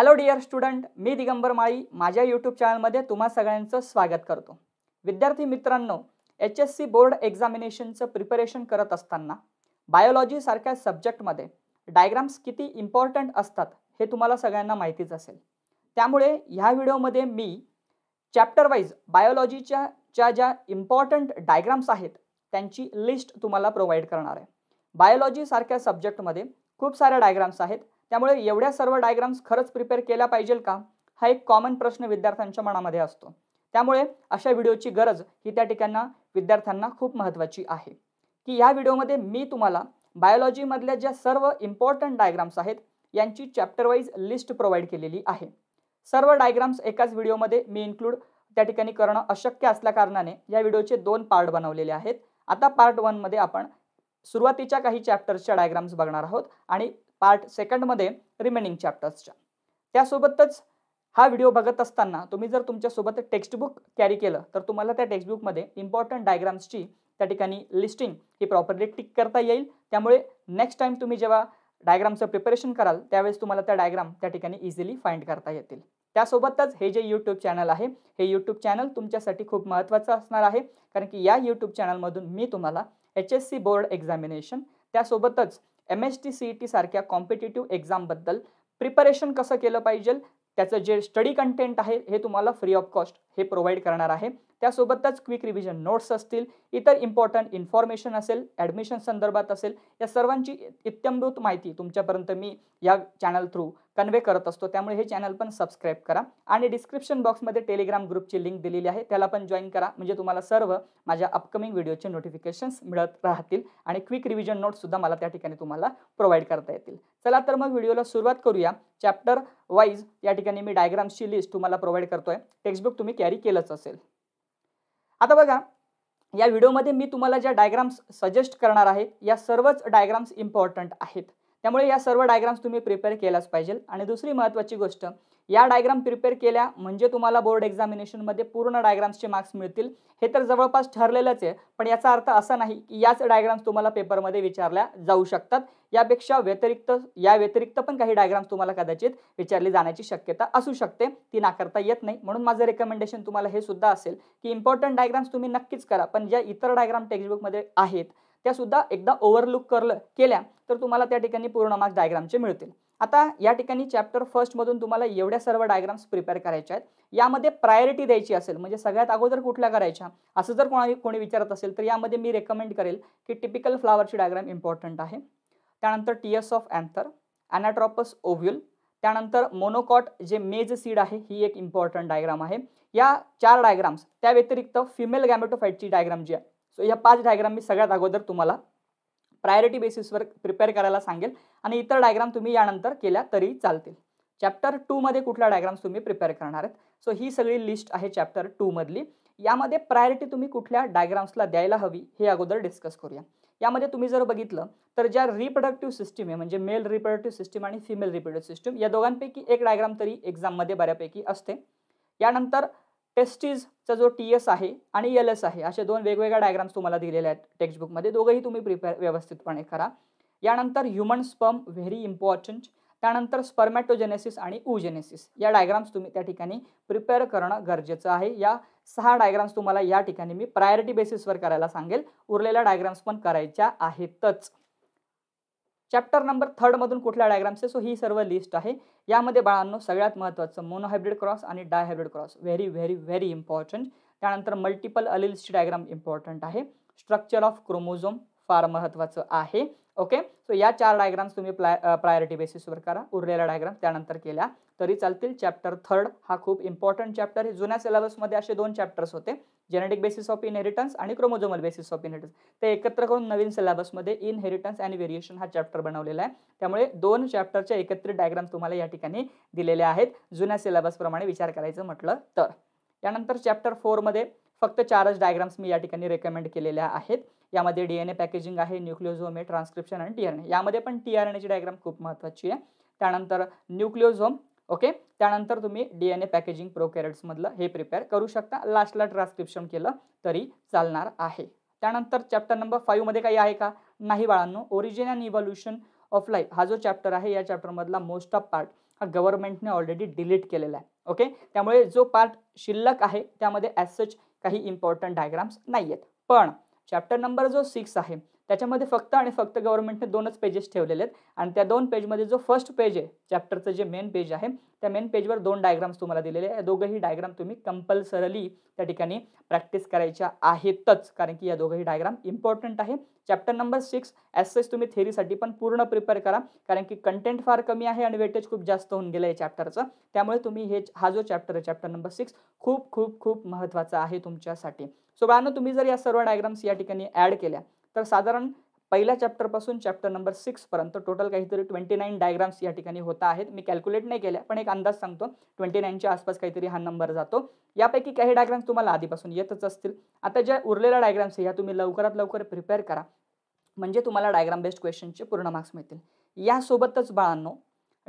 hello dear student मी दिगंबर माळी माझ्या YouTube चॅनलमध्ये तुम्हा सगळ्यांचं स्वागत करतो विद्यार्थी मित्रांनो एच एस सी बोर्ड एक्झामिनेशनचं प्रिपरेशन करत असताना बायोलॉजीसारख्या सब्जेक्टमध्ये डायग्राम्स किती इम्पॉर्टंट असतात हे तुम्हाला सगळ्यांना माहितीच असेल त्यामुळे ह्या व्हिडिओमध्ये मी चॅप्टर वाईज बायोलॉजीच्या ज्या ज्या इम्पॉर्टंट डायग्राम्स आहेत त्यांची लिस्ट तुम्हाला प्रोव्हाइड करणार आहे बायोलॉजीसारख्या सब्जेक्टमध्ये खूप साऱ्या डायग्राम्स आहेत त्यामुळे एवढ्या सर्व डायग्राम्स खरंच प्रिपेअर केल्या पाहिजेल का हा एक कॉमन प्रश्न विद्यार्थ्यांच्या मनामध्ये असतो त्यामुळे अशा व्हिडिओची गरज ही त्या ठिकाणी विद्यार्थ्यांना खूप महत्त्वाची आहे की या व्हिडिओमध्ये मी तुम्हाला बायोलॉजीमधल्या ज्या सर्व इम्पॉर्टंट डायग्राम्स आहेत यांची चॅप्टरवाईज लिस्ट प्रोव्हाइड केलेली आहे सर्व डायग्राम्स एकाच व्हिडिओमध्ये मी इन्क्लूड त्या ठिकाणी करणं अशक्य असल्याकारणाने या व्हिडिओचे दोन पार्ट बनवलेले आहेत आता पार्ट वनमध्ये आपण सुरुवातीच्या काही चॅप्टर्सच्या डायग्राम्स बघणार आहोत आणि पार्ट सेकंडमध्ये रिमेनिंग चॅप्टर्सच्या त्यासोबतच हा व्हिडिओ बघत असताना तुम्ही जर तुमच्यासोबत टेक्स्टबुक कॅरी केलं तर तुम्हाला त्या टेक्स्टबुकमध्ये इम्पॉर्टंट डायग्राम्सची त्या ठिकाणी लिस्टिंग ही प्रॉपरली टिक करता येईल त्यामुळे नेक्स्ट टाईम तुम्ही जेव्हा डायग्रामचं प्रिपरेशन कराल त्यावेळेस तुम्हाला त्या डायग्राम त्या ठिकाणी इझिली फाईंड करता येतील त्यासोबतच हे जे यूट्यूब चॅनल आहे हे यूट्यूब चॅनल तुमच्यासाठी खूप महत्त्वाचं असणार आहे कारण की या यूट्यूब चॅनलमधून मी तुम्हाला H S C board examination त्यासोबतच M S T E T सारख्या कॉम्पिटेटिव्ह एक्झामबद्दल प्रिपरेशन कसं केलं पाहिजे त्याचं जे स्टडी कंटेंट आहे हे तुम्हाला फ्री ऑफ कॉस्ट हे प्रोव्हाइड करणार आहे त्यासोबतच क्विक रिव्हिजन नोट्स असतील इतर इम्पॉर्टंट इन्फॉर्मेशन असेल ॲडमिशन संदर्भात असेल या सर्वांची इत्यंभूत माहिती तुमच्यापर्यंत मी या चॅनल थ्रू कन्वे करत असतो त्यामुळे हे चॅनल पण सबस्क्राईब करा आणि डिस्क्रिप्शन बॉक्समध्ये टेलिग्राम ग्रुपची लिंक दिलेली आहे त्याला पण जॉईन करा म्हणजे तुम्हाला सर्व माझ्या अपकमिंग व्हिडिओचे नोटिफिकेशन्स मिळत राहतील आणि क्विक रिव्हिजन नोट्ससुद्धा मला त्या ठिकाणी तुम्हाला प्रोव्हाइड करता येतील चला तर मग व्हिडिओला सुरुवात करूया चॅप्टर वाईज या ठिकाणी मी डायग्राम्सची लिस्ट तुम्हाला प्रोव्हाइड करतोय टेक्स्टबुक तुम्ही कॅरी केलंच असेल आता बघा या व्हिडिओमध्ये मी तुम्हाला ज्या डायग्राम्स सजेस्ट करणार आहेत या सर्वच डायग्राम्स इम्पॉर्टंट आहेत त्यामुळे या सर्व डायग्राम्स तुम्ही प्रिपेअर केल्याच पाहिजे आणि दुसरी महत्त्वाची गोष्ट या डायग्राम प्रिपेअर केल्या म्हणजे तुम्हाला बोर्ड एक्झामिनेशनमध्ये पूर्ण डायग्राम्सचे मार्क्स मिळतील हे तर जवळपास ठरलेलंच आहे पण याचा अर्थ असा नाही की याच डायग्राम्स तुम्हाला पेपरमध्ये विचारल्या जाऊ शकतात यापेक्षा व्यतिरिक्त या व्यतिरिक्त पण काही डायग्राम्स तुम्हाला कदाचित विचारली जाण्याची शक्यता असू शकते ती नाकारता येत नाही म्हणून माझं रेकमेंडेशन तुम्हाला हे सुद्धा असेल की इम्पॉर्टंट डायग्राम्स तुम्ही नक्कीच करा पण ज्या इतर डायग्राम टेक्स्टबुकमध्ये आहेत त्या सुद्धा एकदा ओव्हरलुक करलं केल्या तर तुम्हाला त्या ठिकाणी पूर्ण मार्क्स डायग्रामचे मिळतील आता या ठिकाणी चॅप्टर फर्स्टमधून तुम्हाला एवढ्या सर्व डायग्राम्स प्रिपेअर करायच्या आहेत यामध्ये प्रायोरिटी द्यायची असेल म्हणजे सगळ्यात अगोदर कुठल्या करायच्या असं जर कोणा कोणी विचारत असेल तर यामध्ये मी रेकमेंड करेल की टिपिकल फ्लावरची डायग्राम इम्पॉर्टंट आहे त्यानंतर T S of anther anatropous ovule त्यानंतर मोनोकॉट जे मेज सीड आहे ही एक इम्पॉर्टंट डायग्राम आहे या चार डायग्राम्स त्या व्यतिरिक्त फिमेल गॅमेटोफाईटची डायग्राम जी आहे सो या पाच डायग्राम मी सगळ्यात अगोदर तुम्हाला प्रायोरिटी बेसिसवर प्रिपेअर करायला सांगेल आणि इतर डायग्राम तुम्ही यानंतर केल्या तरी चालतील चॅप्टर टूमध्ये कुठल्या डायग्राम्स तुम्ही प्रिपेअर करणार आहेत सो ही सगळी लिस्ट आहे चॅप्टर टूमधली यामध्ये प्रायोरिटी तुम्ही कुठल्या डायग्राम्सला द्यायला हवी हे अगोदर डिस्कस करूया यामध्ये तुम्ही जर बघितलं तर ज्या रिप्रोडक्टिव्ह सिस्टीम आहे म्हणजे मेल रिप्रोडक्टिव्ह सिस्टीम आणि फिमेल रिप्रोडक्टिव्ह सिस्टीम या दोघांपैकी एक डायग्राम तरी एक्झाममध्ये बऱ्यापैकी असते यानंतर टेस्टीजचा जो टी एस आहे आणि एल एस आहे असे दोन वेगवेगळ्या डायग्राम्स तुम्हाला दिलेल्या आहेत टेक्स्टबुकमध्ये दोघंही तुम्ही प्रिपेअर व्यवस्थितपणे करा यानंतर ह्युमन स्पर्म व्हेरी इम्पॉर्टंट त्यानंतर स्पर्मॅटोजेनेसिस आणि उजेनेसिस या डायग्राम्स तुम्ही त्या ठिकाणी प्रिपेअर करणं गरजेचं आहे या सहा डायग्राम्स तुम्हाला या ठिकाणी मी प्रायोरिटी बेसिसवर करायला सांगेल उरलेल्या डायग्राम्स पण करायच्या आहेतच चॅप्टर नंबर थर्डमधून कुठल्या डायग्राम्स आहे सो ही सर्व लिस्ट आहे यामध्ये बाळांनो सगळ्यात महत्त्वाचं मोनोहायब्रिड क्रॉस आणि dihybrid cross very very very important त्यानंतर मल्टिपल अलिल्सची डायग्राम इम्पॉर्टंट आहे स्ट्रक्चर ऑफ क्रोमोझोम फार महत्त्वाचं आहे ओके सो या चार डायग्राम्स तुम्ही प्लाय प्रायोरिटी बेसिसवर करा उरलेला डायग्राम त्यानंतर केल्या तरी चालतील चॅप्टर थर्ड हा खूप इम्पॉर्टंट चॅप्टर हे जुन्या सिलेबसमध्ये असे दोन चॅप्टर्स होते जेनेटिक बेसिस ऑफ इनहेरिटन्स आणि क्रोमोझोमल बेसिस ऑफ इनहेरिटन्स ते एकत्र करून नवीन सिलेबसमध्ये इनहेरिटन्स अँड व्हेरिएशन हा चॅप्टर बनवलेला आहे त्यामुळे दोन चॅप्टरच्या एकत्रित डायग्राम तुम्हाला या ठिकाणी दिलेले आहेत जुन्या सिलेबसप्रमाणे विचार करायचं म्हटलं तर त्यानंतर चॅप्टर फोरमध्ये फक्त चारच डायग्राम्स मी या ठिकाणी रेकमेंड केलेल्या आहेत यामध्ये डी एन ए पॅकेजिंग आहे न्यूक्लिओझोम आहे ट्रान्सक्रिप्शन आणि टी आर एन यामध्ये पण टी आर एन डायग्राम खूप महत्त्वाची आहे त्यानंतर न्यूक्लिओझोम ओके त्यानंतर तुम्ही डी एन ए पॅकेजिंग प्रो कॅरेट्समधलं हे प्रिपेअर करू शकता लास्टला ट्रान्स्क्रिप्शन केलं तरी चालणार आहे त्यानंतर चॅप्टर नंबर फाईव्हमध्ये काही आहे का नाही बाळांनो origin and evolution of life हा जो चॅप्टर आहे या चॅप्टरमधला मोस्ट ऑफ पार्ट हा गव्हर्नमेंटने ऑलरेडी डिलीट केलेला आहे ओके त्यामुळे जो पार्ट शिल्लक आहे त्यामध्ये ॲज सच काही इम्पॉर्टंट डायग्राम्स नाही आहेत पण चॅप्टर नंबर जो सिक्स आहे त्याच्यामध्ये फक्त आणि फक्त गव्हर्नमेंटने दोनच पेजेस ठेवलेले आहेत आणि त्या दोन पेजमध्ये जो फर्स्ट पेज आहे चॅप्टरचं जे मेन पेज आहे त्या मेन पेजवर दोन डायग्राम्स तुम्हाला दिलेले आहे दोघंही डायग्राम तुम्ही कंपल्सरली त्या ठिकाणी प्रॅक्टिस करायच्या आहेतच कारण की या दोघंही डायग्राम इम्पॉर्टंट आहे चॅप्टर नंबर सिक्स ॲसेस तुम्ही थेरीसाठी पण पूर्ण प्रिपेअर करा कारण की कंटेंट फार कमी आहे आणि वेटेज खूप जास्त होऊन गेलं आहे चॅप्टरचं त्यामुळे तुम्ही हे हा जो चॅप्टर आहे चॅप्टर नंबर सिक्स खूप खूप खूप महत्त्वाचा आहे तुमच्यासाठी सो बाळांनो तुम्ही जर या सर्व डायग्राम्स या ठिकाणी ॲड केल्या तर साधारण पहिल्या चॅप्टरपासून चॅप्टर नंबर सिक्सपर्यंत टोटल काहीतरी ट्वेंटी नाईन डायग्राम्स या ठिकाणी होता आहेत मी कॅल्क्युलेट नाही केल्या पण एक अंदाज सांगतो ट्वेंटी नाईनच्या आसपास काहीतरी हा नंबर जातो यापैकी काही डायग्राम्स तुम्हाला आधीपासून येतच असतील आता ज्या उरलेल्या डायग्राम्स ह्या तुम्ही लवकरात लवकर प्रिपेअर करा म्हणजे तुम्हाला डायग्राम बेस्ड क्वेश्चनचे पूर्ण मार्क्स मिळतील यासोबतच बाळांनो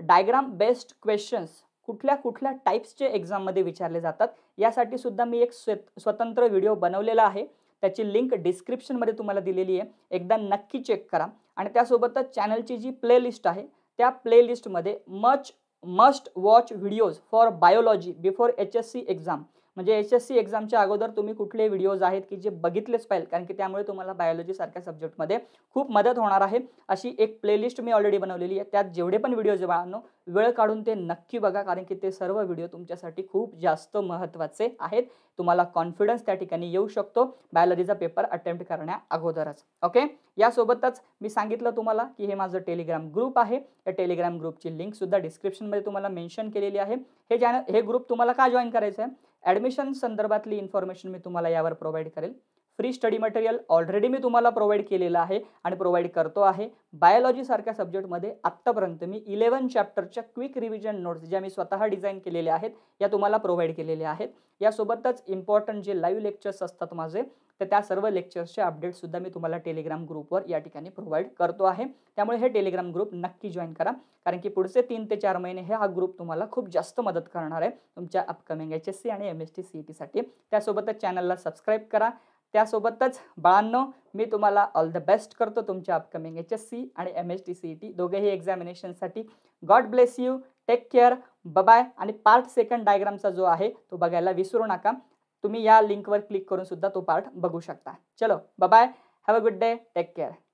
डायग्राम बेस्ड क्वेश्चन्स कुठल्या कुठल्या टाईप्सचे एक्झाममध्ये विचारले जातात यासाठी सुद्धा मी एक स्वतंत्र व्हिडिओ बनवलेला आहे त्याची लिंक डिस्क्रिप्शनमध्ये तुम्हाला दिलेली आहे एकदा नक्की चेक करा आणि त्यासोबतच चॅनलची जी प्लेलिस्ट आहे त्या प्लेलिस्टमध्ये much must watch videos for biology before H S C exam म्हणजे एच एस सी एक्झामच्या अगोदर तुम्ही कुठले व्हिडिओज आहेत की जे बघितलेच पाहिजे कारण की त्यामुळे तुम्हाला बायोलॉजीसारख्या सब्जेक्टमध्ये खूप मदत होणार आहे अशी एक प्लेलिस्ट मी ऑलरेडी बनवलेली आहे त्यात जेवढे पण व्हिडिओज बाळांनो वेळ काढून ते नक्की बघा कारण की ते सर्व व्हिडिओ तुमच्यासाठी खूप जास्त महत्त्वाचे आहेत तुम्हाला कॉन्फिडन्स त्या ठिकाणी येऊ शकतो बायोलॉजीचा पेपर अटेम्प्ट करण्या अगोदरच ओके यासोबतच मी सांगितलं तुम्हाला की हे माझं टेलिग्राम ग्रुप आहे या टेलिग्राम ग्रुपची लिंकसुद्धा डिस्क्रिप्शनमध्ये तुम्हाला मेन्शन केलेली आहे हे जॅनल हे ग्रुप तुम्हाला का जॉईन करायचं आहे ॲडमिशन संदर्भातली इन्फॉर्मेशन मी तुम्हाला यावर प्रोव्हाइड करेल फ्री स्टडी मटेरियल ऑलरेडी मी तुम्हाला प्रोव्हाइड केलेलं आहे आणि प्रोव्हाइड करतो आहे बायोलॉजीसारख्या सब्जेक्टमध्ये आत्तापर्यंत मी इलेवन चॅप्टरच्या क्विक रिव्हिजन नोट्स ज्या मी स्वतः डिझाईन केलेल्या आहेत या तुम्हाला प्रोव्हाइड केलेल्या आहेत यासोबतच इम्पॉर्टंट जे लाईव्ह लेक्चर्स असतात माझे तर त्या सर्व लेक्चर्सचे अपडेटसुद्धा मी तुम्हाला टेलिग्राम ग्रुपवर या ठिकाणी प्रोव्हाइड करतो आहे त्यामुळे हे टेलिग्राम ग्रुप नक्की जॉईन करा कारण की पुढचे तीन ते चार महिने हे हा ग्रुप तुम्हाला खूप जास्त मदत करणार आहे तुमच्या अपकमिंग एच एस सी आणि एम एस टी सी टीसाठी e त्यासोबतच चॅनलला सबस्क्राईब करा त्यासोबतच बाळांनो मी तुम्हाला ऑल द बेस्ट करतो तुमच्या अपकमिंग एच एस सी आणि M H T C E T दोघेही एक्झामिनेशनसाठी God bless you take care bye आणि पार्ट सेकंड डायग्रामचा जो आहे तो बघायला विसरू नका तुम्ही या लिंकवर क्लिक करून सुद्धा तो पार्ट बघू शकता चलो bye have a good day take care